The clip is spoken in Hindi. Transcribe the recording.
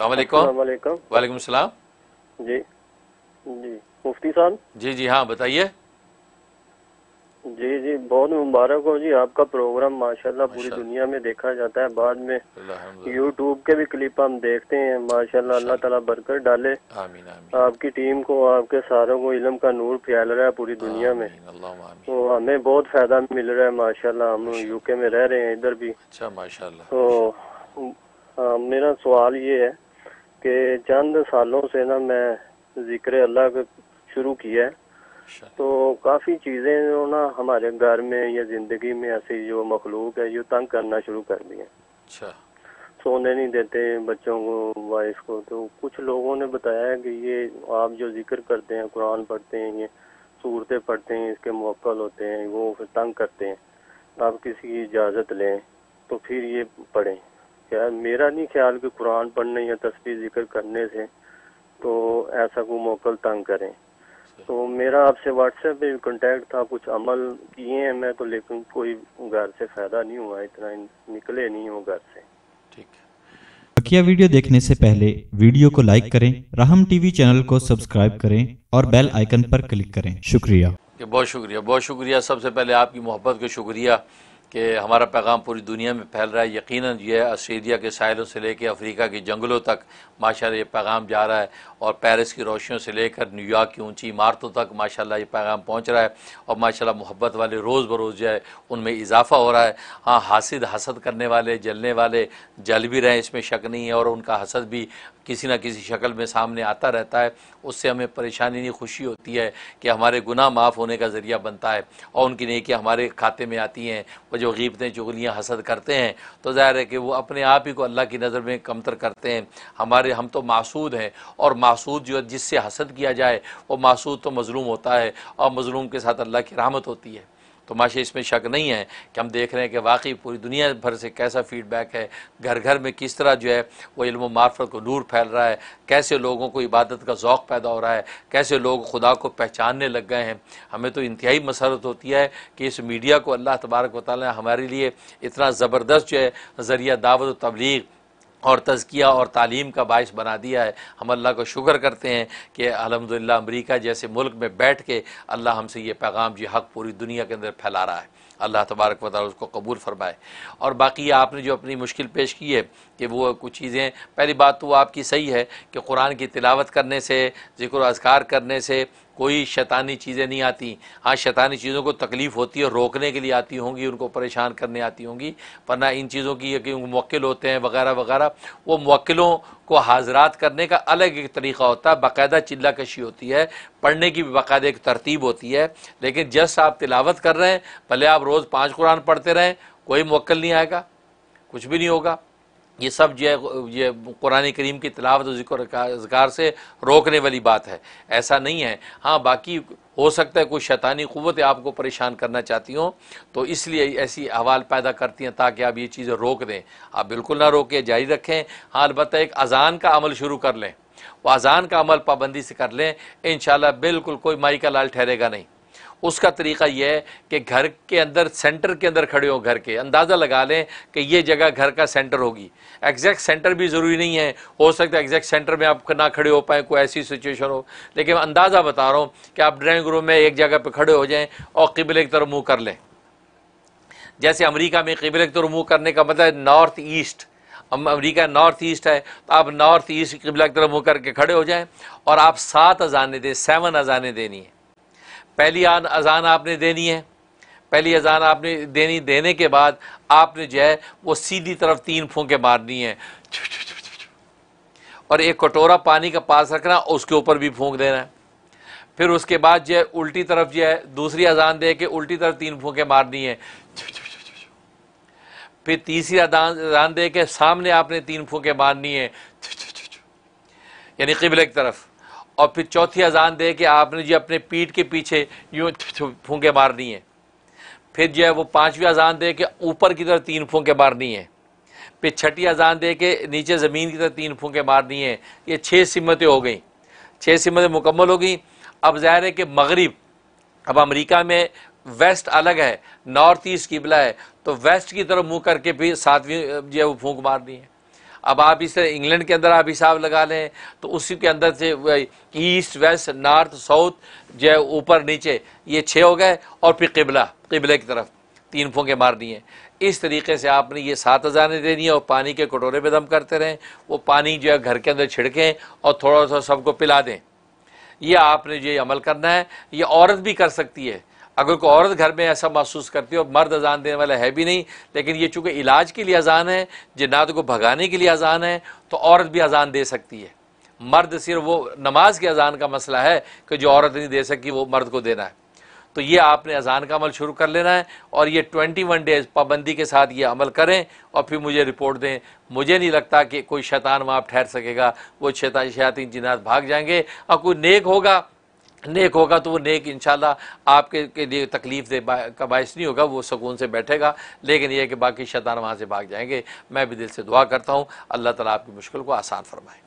वालेकुम सलाम जी जी मुफ्ती साहब जी जी हाँ बताइए जी जी बहुत मुबारक हो जी आपका प्रोग्राम माशाल्लाह पूरी दुनिया में देखा जाता है बाद में यूट्यूब के भी क्लिप हम देखते हैं माशाल्लाह अल्लाह ताला बरकत डाले आमीन आमीन आपकी टीम को आपके सारों को इलम का नूर फैल रहा है पूरी दुनिया में तो हमें बहुत फायदा मिल रहा है माशाल्लाह हम यूके में रह रहे हैं इधर भी अच्छा माशाल्लाह तो मेरा सवाल ये है कि चंद सालों से ना मैं जिक्र अल्लाह का शुरू किया है अच्छा। तो काफ़ी चीज़ें जो ना हमारे घर में या ज़िंदगी में ऐसी जो मखलूक है जो तंग करना शुरू कर दी है अच्छा सोने नहीं देते बच्चों को वाइफ को तो कुछ लोगों ने बताया है कि ये आप जो जिक्र करते हैं कुरान पढ़ते हैं ये सूरतें पढ़ते हैं इसके मौकल होते हैं वो फिर तंग करते हैं आप किसी की इजाज़त लें तो फिर ये पढ़ें क्या मेरा नहीं ख्याल कि कुरान पढ़ने या तस्वीर जिक्र करने से तो ऐसा को मौकल तंग करें अच्छा। तो मेरा आपसे व्हाट्सएप पे कांटेक्ट था कुछ अमल किए हैं मैं तो लेकिन कोई घर से फायदा नहीं हुआ इतना निकले नहीं हूँ घर से ठीक बकिया वीडियो देखने से पहले वीडियो को लाइक करें राहम टीवी चैनल को सब्सक्राइब करें और बेल आइकन पर क्लिक करें शुक्रिया बहुत शुक्रिया बहुत शुक्रिया सबसे पहले आपकी मोहब्बत का शुक्रिया कि हमारा पैगाम पूरी दुनिया में फैल रहा है यकीनन ये आस्ट्रेलिया के साहिलों से लेकर अफ्रीका के जंगलों तक माशाल्लाह ये पैगाम जा रहा है और पेरिस की रोशनियों से लेकर न्यूयॉर्क की ऊंची इमारतों तक माशाल्लाह ये पैगाम पहुंच रहा है और माशाल्लाह मोहब्बत वाले रोज़ बरोज़ जो है उनमें इजाफा हो रहा है हाँ हासिद हसद करने वाले जलने वाले जल भी रहे इसमें शक नहीं है और उनका हसद भी किसी ना किसी शक्ल में सामने आता रहता है उससे हमें परेशानी नहीं खुशी होती है कि हमारे गुना माफ़ होने का ज़रिया बनता है और उनकी कि हमारे खाते में आती हैं जो गीबतें चुगलियाँ हसद करते हैं तो ज़ाहिर है कि वो अपने आप ही को अल्लाह की नज़र में कमतर करते हैं हमारे हम तो मासूद हैं और मासूद जो जिससे हसद किया जाए वो मासूद तो मज़लूम होता है और मज़लूम के साथ अल्लाह की रहमत होती है तो माशे इसमें शक नहीं है कि हम देख रहे हैं कि वाकई पूरी दुनिया भर से कैसा फीडबैक है घर घर में किस तरह जो है वो इल्म मार्फत को नूर फैल रहा है कैसे लोगों को इबादत का ओक़ पैदा हो रहा है कैसे लोग खुदा को पहचानने लग गए हैं हमें तो इंतहाई मसरत होती है कि इस मीडिया को अल्लाह तबारक वाली हमारे लिए इतना ज़बरदस्त जो है ज़रिया दावत तबलीग और तज़किया और तालीम का बायस बना दिया है हम अल्लाह को शुक्र करते हैं कि अलहमदिल्ला अमरीका जैसे मुल्क में बैठ के अल्लाह हमसे ये पैगाम जी हक पूरी दुनिया के अंदर फैला रहा है अल्लाह तबारक वाल उसको कबूल फरमाए और बाकी आपने जो अपनी मुश्किल पेश की है कि वो कुछ चीज़ें पहली बात तो आपकी सही है कि कुरान की तिलावत करने से ज़िक्र अजगार करने से कोई शैतानी चीज़ें नहीं आती हाँ शैतानी चीज़ों को तकलीफ़ होती है रोकने के लिए आती होंगी उनको परेशान करने आती होंगी वरना इन चीज़ों की कि मक्ल होते हैं वगैरह वगैरह वो मक्लों को हाजरात करने का अलग एक तरीक़ा होता है बाकायदा चिल्ला कशी होती है पढ़ने की भी बाकायदा एक तरतीब होती है लेकिन जस्ट आप तिलावत कर रहे हैं भले आप रोज़ पाँच कुरान पढ़ते रहें कोई मक्ल नहीं आएगा कुछ भी नहीं होगा ये सब जो है ये कुरान करीम की तलावत जिक्र अजगार से रोकने वाली बात है ऐसा नहीं है हाँ बाकी हो सकता है कोई शैतानी क़वत आपको परेशान करना चाहती हों तो इसलिए ऐसी अहवाल पैदा करती हैं ताकि आप ये चीज़ें रोक दें आप बिल्कुल ना रोकें जारी रखें हाँ अलबत् एक अजान का अमल शुरू कर लें वो अजान का अमल पाबंदी से कर लें इन बिल्कुल कोई माई का लाल ठहरेगा नहीं उसका तरीका यह है कि घर के अंदर सेंटर के अंदर खड़े हो घर के अंदाज़ा लगा लें कि ये जगह घर का सेंटर होगी एग्जैक्ट सेंटर भी ज़रूरी नहीं है हो सकता है एग्जैक्ट सेंटर में आप ना खड़े हो पाए कोई ऐसी सिचुएशन हो लेकिन अंदाज़ा बता रहा हूँ कि आप ड्राइंग रूम में एक जगह पर खड़े हो जाएँ और किबले की तरफ मुँह कर लें जैसे अमरीका में किबले की तरफ मुँह करने का मतलब North East America North East है तो आप नॉर्थ ईस्ट किबला की तरफ मुँह करके खड़े हो जाएँ और आप सात अजानें दें सेवन अजाने देनी है पहली अजान आपने देनी है पहली अजान आपने देनी देने के बाद आपने जो है वो सीधी तरफ तीन फूंके मारनी है और एक कटोरा पानी का पास रखना उसके ऊपर भी फूंक देना है फिर उसके बाद जो है उल्टी तरफ जो है दूसरी अजान दे के उल्टी तरफ तीन फूके मारनी है फिर तीसरी अजान अजान दे के सामने आपने तीन फूके मारनी है यानी कबल की तरफ और फिर चौथी अजान दे कि आपने जी अपने पीठ के पीछे यूँ फूंके मारनी है फिर जो है वो पाँचवीं अजान दे के ऊपर की तरफ तीन फूंके मारनी है फिर छठी अजान दे के नीचे ज़मीन की तरफ तीन फूंके मारनी है ये छः सिमतें हो गई छः सिमतें मुकम्मल हो गई अब ज़ाहिर है कि मगरब अब अमरीका में वेस्ट अलग है नॉर्थ ईस्ट किबला है तो वेस्ट की तरफ मुँह करके फिर सातवीं जो है वो फूँक मारनी है अब आप इस तरह इंग्लैंड के अंदर आप हिसाब लगा लें तो उसी के अंदर से ईस्ट वेस्ट नॉर्थ साउथ जो है ऊपर नीचे ये छः हो गए और फिर किबला किबले की तरफ तीन फोंके मार दिए इस तरीके से आपने ये सात हज़ारें देनी है और पानी के कटोरे में दम करते रहें वो पानी जो है घर के अंदर छिड़कें और थोड़ा सा सबको पिला दें ये आपने जो ये अमल करना है ये औरत भी कर सकती है अगर कोई औरत घर में ऐसा महसूस करती हो मर्द अजान देने वाला है भी नहीं लेकिन ये चूँकि इलाज के लिए अजान है जिन्नात तो को भगाने के लिए अजान है तो औरत भी अजान दे सकती है मर्द सिर्फ वो नमाज के अजान का मसला है कि जो औरत नहीं दे सकी वो मर्द को देना है तो ये आपने अजान का अमल शुरू कर लेना है और ये ट्वेंटी वन डेज पाबंदी के साथ ये अमल करें और फिर मुझे रिपोर्ट दें मुझे नहीं लगता कि कोई शैतान वहाँ ठहर सकेगा वो शैतान शैतिन जिन्नात भाग जाएंगे और कोई नेक होगा नेक होगा तो वो नेक इंशाल्लाह आपके के लिए तकलीफ दे का बायस नहीं होगा वो सुकून से बैठेगा लेकिन यह कि बाकी शैतान वहाँ से भाग जाएंगे मैं भी दिल से दुआ करता हूँ अल्लाह ताला आपकी मुश्किल को आसान फरमाए